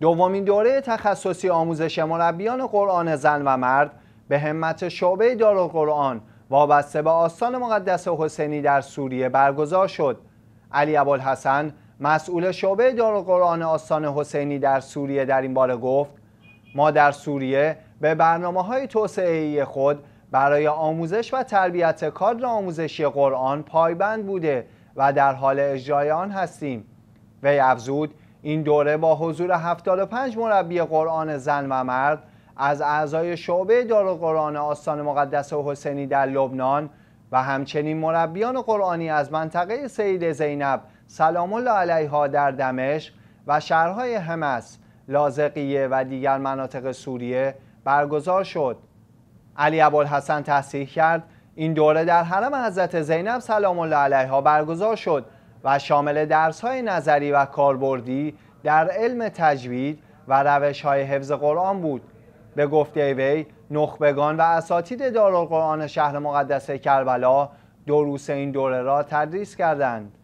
دومین دوره تخصصی آموزش مربیان قرآن زن و مرد به همت شعبه دار قرآن وابسته به آستان مقدس حسینی در سوریه برگزار شد علی ابوالحسن مسئول شعبه دار قرآن آستان حسینی در سوریه در این باره گفت ما در سوریه به برنامه های توسعه خود برای آموزش و تربیت کادر آموزشی قرآن پایبند بوده و در حال اجرای آن هستیم وی افزود این دوره با حضور 75 مربی قرآن زن و مرد از اعضای شعبه دار قرآن آستان مقدس حسینی در لبنان و همچنین مربیان قرآنی از منطقه سید زینب سلام الله علیها در دمشق و شهرهای همس، لازقیه و دیگر مناطق سوریه برگزار شد. علی ابوالحسن تحصیح کرد این دوره در حرم حضرت زینب سلام الله علیها برگزار شد و شامل درس های نظری و کاربردی در علم تجوید و روش های حفظ قرآن بود به گفته وی نخبگان و اساتید دارالقرآن شهر مقدس کربلا دروس این دوره را تدریس کردند